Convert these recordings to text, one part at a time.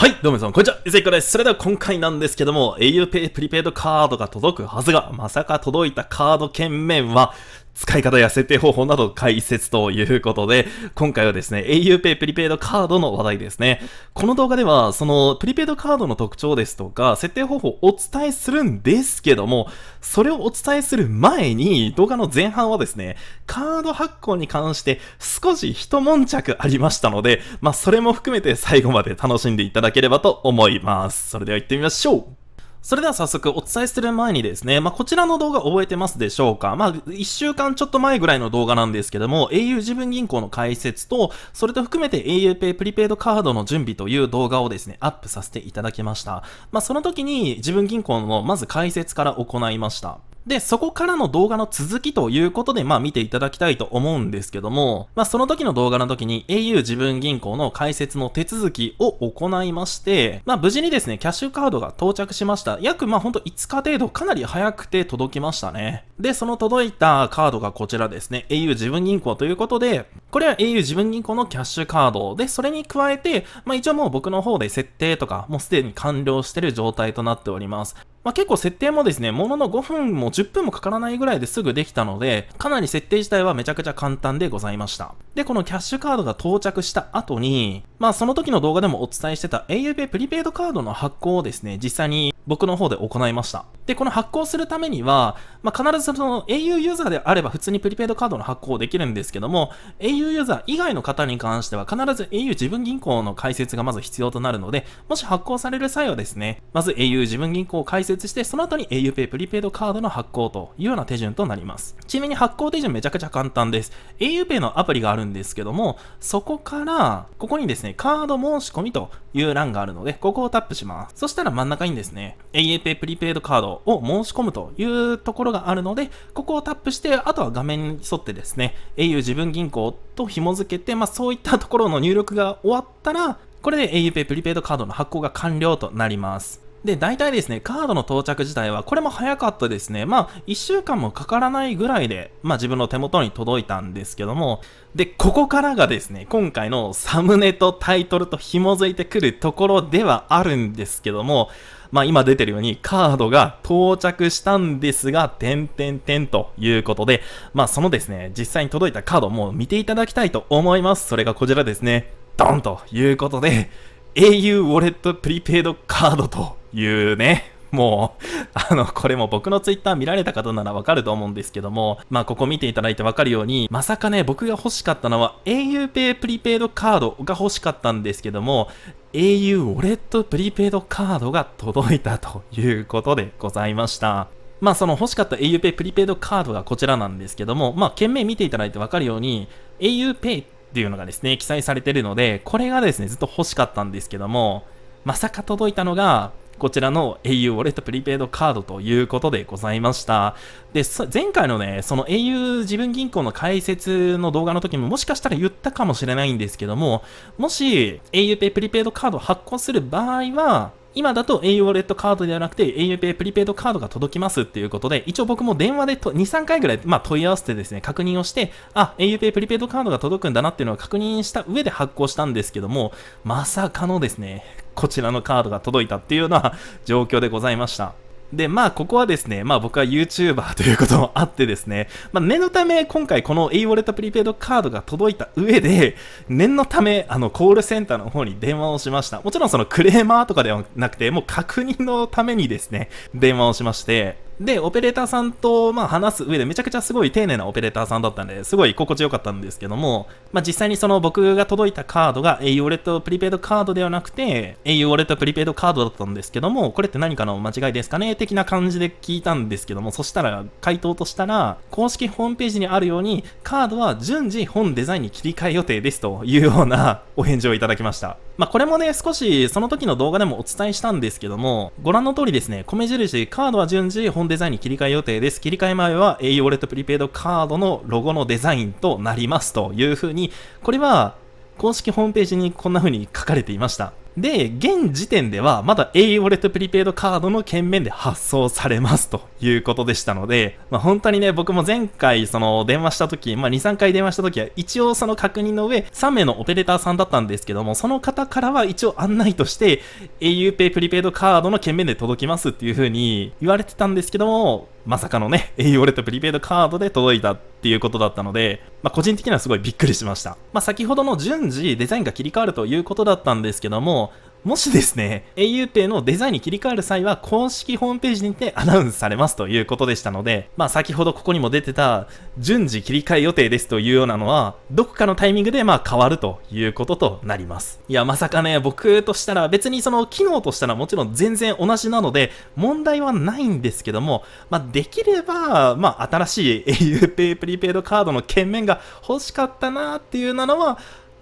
はい、どうも皆さん、こんにちは。伊勢こです。それでは今回なんですけども、a u プリペイドカードが届くはずが、まさか届いたカード券面は、使い方や設定方法など解説ということで、今回はですね、auPay プリペイドカードの話題ですね。この動画では、そのプリペイドカードの特徴ですとか、設定方法をお伝えするんですけども、それをお伝えする前に、動画の前半はですね、カード発行に関して少し一悶着ありましたので、まあそれも含めて最後まで楽しんでいただければと思います。それでは行ってみましょうそれでは早速お伝えする前にですね、まあ、こちらの動画覚えてますでしょうかまあ、1週間ちょっと前ぐらいの動画なんですけども、au 自分銀行の開設と、それと含めて auPay プリペイドカードの準備という動画をですね、アップさせていただきました。まあ、その時に自分銀行のまず解説から行いました。で、そこからの動画の続きということで、まあ見ていただきたいと思うんですけども、まあその時の動画の時に au 自分銀行の開設の手続きを行いまして、まあ無事にですね、キャッシュカードが到着しました。約まあほんと5日程度かなり早くて届きましたね。で、その届いたカードがこちらですね、au 自分銀行ということで、これは au 自分銀行のキャッシュカードで、それに加えて、まあ一応もう僕の方で設定とか、もうすでに完了してる状態となっております。まあ、結構設定もですね、ものの5分も10分もかからないぐらいですぐできたので、かなり設定自体はめちゃくちゃ簡単でございました。で、このキャッシュカードが到着した後に、まあその時の動画でもお伝えしてた au ペプリペイドカードの発行をですね、実際に僕の方で行いました。で、この発行するためには、まあ、必ずその au ユーザーであれば普通にプリペイドカードの発行できるんですけども、au ユーザー以外の方に関しては必ず au 自分銀行の開設がまず必要となるので、もし発行される際はですね、まず au 自分銀行を開設して、その後に auPay プリペイドカードの発行というような手順となります。ちなみに発行手順めちゃくちゃ簡単です。auPay のアプリがあるんですけども、そこから、ここにですね、カード申し込みという欄があるので、ここをタップします。そしたら真ん中にですね、auPay プリペイドカードを申し込むというところがあるので、ここをタップして、あとは画面に沿ってですね、au 自分銀行と紐付けて、まあ、そういったところの入力が終わったら、これで auPay プリペイドカードの発行が完了となります。で、大体ですね、カードの到着自体は、これも早かったですね。まあ、1週間もかからないぐらいで、まあ自分の手元に届いたんですけども、で、ここからがですね、今回のサムネとタイトルと紐づいてくるところではあるんですけども、まあ、今出てるようにカードが到着したんですが、点点点ということで、まあ、そのですね、実際に届いたカードも見ていただきたいと思います。それがこちらですね。ドンということで、au ウォレットプリペイドカードというね、もう、あの、これも僕のツイッター見られた方ならわかると思うんですけども、まあ、ここ見ていただいてわかるように、まさかね、僕が欲しかったのは auPay プリペイドカードが欲しかったんですけども、au ウォレットプリペイドカードが届いたということでございました。まあその欲しかった auPay プリペイドカードがこちらなんですけども、まあ件名見ていただいてわかるように、auPay っていうのがですね、記載されてるので、これがですね、ずっと欲しかったんですけども、まさか届いたのが、こちらの au ウォレットプリペイドカードということでございました。で、前回のね、その au 自分銀行の解説の動画の時ももしかしたら言ったかもしれないんですけども、もし auPay プリペイドカードを発行する場合は、今だと au ウォレットカードではなくて auPay プリペイドカードが届きますっていうことで、一応僕も電話でと2、3回ぐらい、まあ、問い合わせてですね、確認をして、あ、auPay プリペイドカードが届くんだなっていうのを確認した上で発行したんですけども、まさかのですね、こちらのカードが届いたっていうような状況でございました。で、まあ、ここはですね、まあ僕は YouTuber ということもあってですね、まあ念のため今回この A ウォレットプリペイドカードが届いた上で、念のため、あの、コールセンターの方に電話をしました。もちろんそのクレーマーとかではなくて、もう確認のためにですね、電話をしまして、で、オペレーターさんと、まあ、話す上でめちゃくちゃすごい丁寧なオペレーターさんだったんで、すごい心地よかったんですけども、まあ、実際にその僕が届いたカードが au ウォレットプリペイドカードではなくて、au ウォレットプリペイドカードだったんですけども、これって何かの間違いですかね的な感じで聞いたんですけども、そしたら、回答としたら、公式ホームページにあるように、カードは順次本デザインに切り替え予定ですというようなお返事をいただきました。まあ、これもね、少しその時の動画でもお伝えしたんですけども、ご覧の通りですね、米印、カードは順次本デザインに切り替え予定です。切り替え前は au ウォレットプリペイドカードのロゴのデザインとなりますというふうに、これは公式ホームページにこんな風に書かれていました。で、現時点ではまだ A ウォレットプリペイドカードの券面で発送されますということでしたので、まあ、本当にね、僕も前回その電話した時、まあ、2、3回電話した時は一応その確認の上、3名のオペレーターさんだったんですけども、その方からは一応案内として aupay プリペイドカードの券面で届きますっていう風に言われてたんですけども、まさかのね、au ウォレットプリペイドカードで届いたっていうことだったので、まあ、個人的にはすごいびっくりしました。まあ、先ほどの順次デザインが切り替わるということだったんですけども、もしですね、auPay のデザインに切り替える際は、公式ホームページにてアナウンスされますということでしたので、まあ先ほどここにも出てた、順次切り替え予定ですというようなのは、どこかのタイミングでまあ変わるということとなります。いや、まさかね、僕としたら別にその機能としたらもちろん全然同じなので、問題はないんですけども、まあできれば、まあ新しい auPay プリペイドカードの券面が欲しかったなっていうなのは、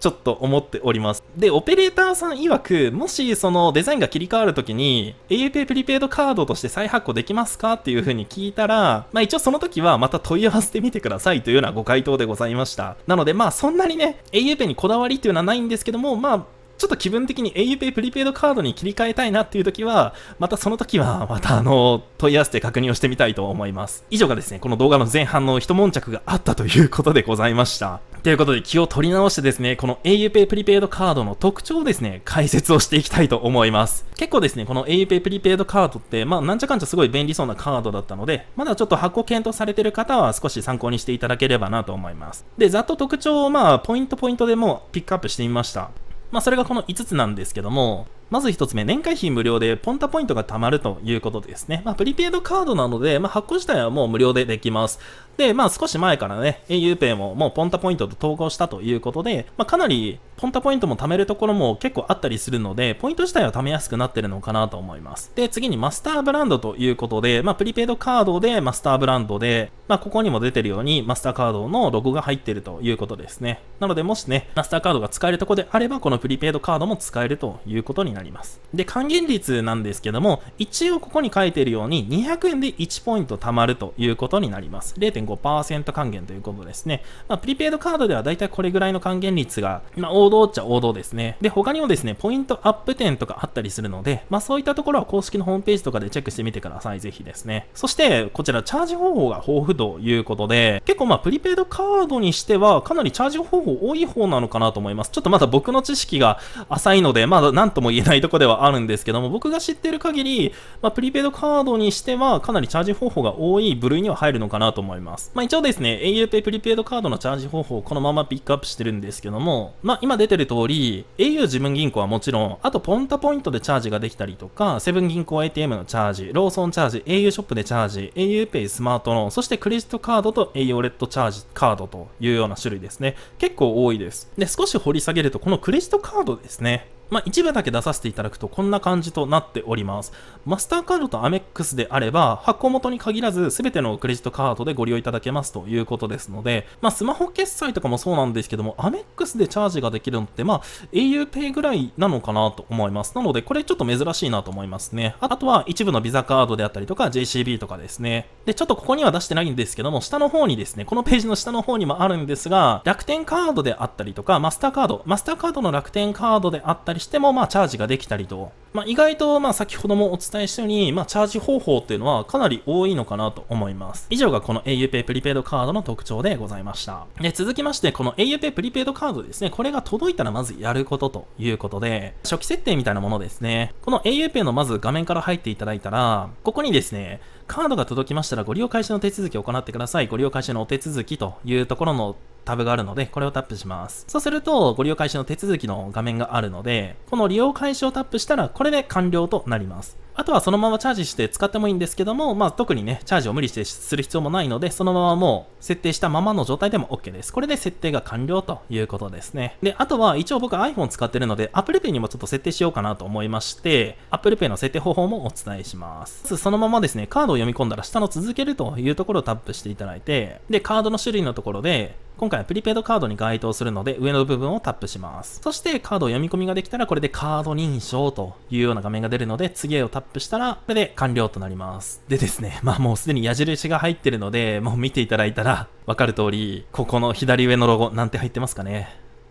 ちょっと思っております。で、オペレーターさん曰く、もしそのデザインが切り替わるときに、AUPay プリペイドカードとして再発行できますかっていう風に聞いたら、まあ一応その時はまた問い合わせてみてくださいというようなご回答でございました。なのでまあそんなにね、AUPay にこだわりっていうのはないんですけども、まあちょっと気分的に auPay プリペイドカードに切り替えたいなっていう時は、またその時は、またあの、問い合わせて確認をしてみたいと思います。以上がですね、この動画の前半の一問着があったということでございました。ということで気を取り直してですね、この auPay プリペイドカードの特徴をですね、解説をしていきたいと思います。結構ですね、この auPay プリペイドカードって、まあなんちゃかんちゃすごい便利そうなカードだったので、まだちょっと発行検討されてる方は少し参考にしていただければなと思います。で、ざっと特徴をまあポイントポイントでもピックアップしてみました。まあ、それがこの5つなんですけども、まず1つ目、年会費無料でポンタポイントが貯まるということですね。まあ、プリペイドカードなので、まあ、発行自体はもう無料でできます。で、まあ、少し前からね、auPay ももうポンタポイントと統合したということで、まあ、かなりポンタポイントも貯めるところも結構あったりするので、ポイント自体は貯めやすくなってるのかなと思います。で、次にマスターブランドということで、まあ、プリペイドカードでマスターブランドで、まあ、ここにも出てるように、マスターカードのロゴが入ってるということですね。なので、もしね、マスターカードが使えるところであれば、このプリペイドカードも使えるということになります。なります。で、還元率なんですけども、一応ここに書いてるように、200円で1ポイント貯まるということになります。0.5%還元ということですね。まあ、プリペイドカードではだいたいこれぐらいの還元率が、まあ、王道っちゃ王道ですね。で、他にもですね、ポイントアップ点とかあったりするので、まあ、そういったところは公式のホームページとかでチェックしてみてください。ぜひですね。そして、こちら、チャージ方法が豊富ということで、結構まあ、プリペイドカードにしては、かなりチャージ方法多い方なのかなと思います。ちょっとまだ僕の知識が浅いので、まだ何とも言えないないとこではあるんですけども、僕が知ってる限り、まあ、プリペイドカードにしてはかなりチャージ方法が多い部類には入るのかなと思います。まあ、一応ですね、auPay プリペイドカードのチャージ方法をこのままピックアップしてるんですけども、まあ、今出てる通り、au 自分銀行はもちろん、あとポンタポイントでチャージができたりとか、セブン銀行 ATM のチャージ、ローソンチャージ、au ショップでチャージ、auPay スマートローン、そしてクレジットカードと au レッドチャージカードというような種類ですね。結構多いです。で、少し掘り下げると、このクレジットカードですね。まあ、一部だけ出させていただくとこんな感じとなっております。マスターカードとアメックスであれば、発行元に限らず全てのクレジットカードでご利用いただけますということですので、まあ、スマホ決済とかもそうなんですけども、アメックスでチャージができるのって、まあ、auPay ぐらいなのかなと思います。なので、これちょっと珍しいなと思いますね。あとは一部のビザカードであったりとか JCB とかですね。で、ちょっとここには出してないんですけども、下の方にですね、このページの下の方にもあるんですが、楽天カードであったりとか、マスターカード、マスターカードの楽天カードであったりりしても、まあ、チャージができたりと、まあ、意外と、まあ、先ほどもお伝えしたように、まあ、チャージ方法っていうのはかなり多いのかなと思います。以上がこの auPay プリペイドカードの特徴でございました。で、続きまして、この auPay プリペイドカードですね、これが届いたらまずやることということで、初期設定みたいなものですね。この auPay のまず画面から入っていただいたら、ここにですね、カードが届きましたらご利用開始の手続きを行ってください。ご利用開始のお手続きというところのタブがあるので、これをタップします。そうすると、ご利用開始の手続きの画面があるので、この利用開始をタップしたら、これで完了となります。あとはそのままチャージして使ってもいいんですけども、まあ、特にね、チャージを無理してする必要もないので、そのままもう設定したままの状態でも OK です。これで設定が完了ということですね。で、あとは一応僕 iPhone 使ってるので、Apple Pay にもちょっと設定しようかなと思いまして、Apple Pay の設定方法もお伝えします。そのままですね、カードを読み込んだら下の続けるというところをタップしていただいて、で、カードの種類のところで、今回はプリペイドカードに該当するので、上の部分をタップします。そしてカードを読み込みができたら、これでカード認証というような画面が出るので、次へをタップしたら、これで完了となります。でですね、まあもうすでに矢印が入ってるので、もう見ていただいたら、わかる通り、ここの左上のロゴ、なんて入ってますかね。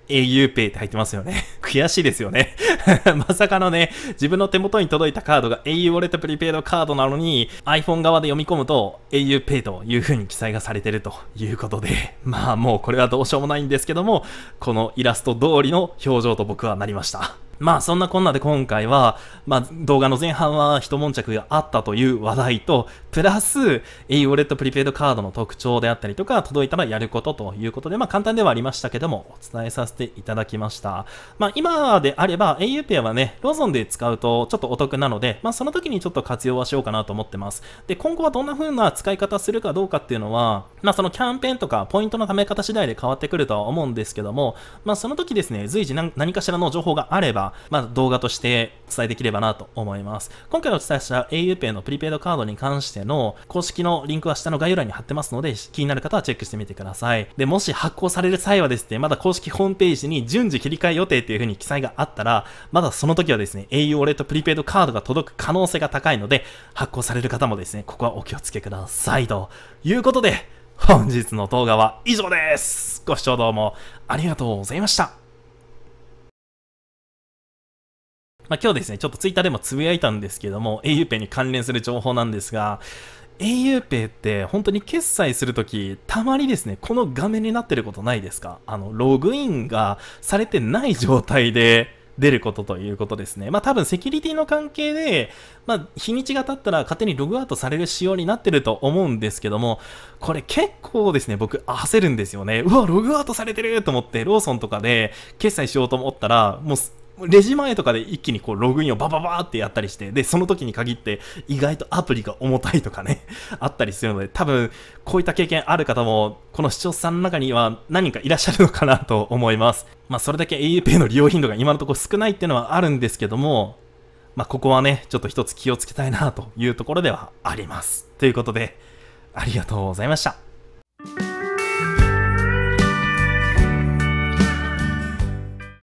auPay って入ってますよね悔しいですよね まさかのね、自分の手元に届いたカードが au ウォレットプリペイドカードなのに iPhone 側で読み込むと aupay という風に記載がされてるということで、まあもうこれはどうしようもないんですけども、このイラスト通りの表情と僕はなりました。まあそんなこんなで今回は、まあ動画の前半は一悶着があったという話題と、プラス A ウォレットプリペイドカードの特徴であったりとか、届いたらやることということで、まあ簡単ではありましたけども、お伝えさせていただきました。まあ今であれば a u ペアはね、ローソンで使うとちょっとお得なので、まあその時にちょっと活用はしようかなと思ってます。で、今後はどんな風な使い方するかどうかっていうのは、まあそのキャンペーンとかポイントの貯め方次第で変わってくるとは思うんですけども、まあその時ですね、随時何かしらの情報があれば、まあ、動画として伝えできればなと思います。今回お伝えした auPay のプリペイドカードに関しての公式のリンクは下の概要欄に貼ってますので、気になる方はチェックしてみてください。で、もし発行される際はですね、まだ公式ホームページに順次切り替え予定っていう風に記載があったら、まだその時はですね、au ウォレットプリペイドカードが届く可能性が高いので、発行される方もですね、ここはお気をつけください。ということで、本日の動画は以上です。ご視聴どうもありがとうございました。まあ、今日ですね、ちょっとツイッターでもつぶやいたんですけども、auPay に関連する情報なんですが、auPay って本当に決済するとき、たまにですね、この画面になってることないですかあの、ログインがされてない状態で、出ることということですね。まあ多分セキュリティの関係で、まあ日にちが経ったら勝手にログアウトされる仕様になってると思うんですけども、これ結構ですね、僕焦るんですよね。うわ、ログアウトされてると思ってローソンとかで決済しようと思ったら、もうレジ前とかで一気にこうログインをバババーってやったりして、で、その時に限って意外とアプリが重たいとかね あったりするので、多分こういった経験ある方も、この視聴者さんの中には何人かいらっしゃるのかなと思います。まあ、それだけ auPay の利用頻度が今のところ少ないっていうのはあるんですけども、まあ、ここはね、ちょっと一つ気をつけたいなというところではあります。ということで、ありがとうございました。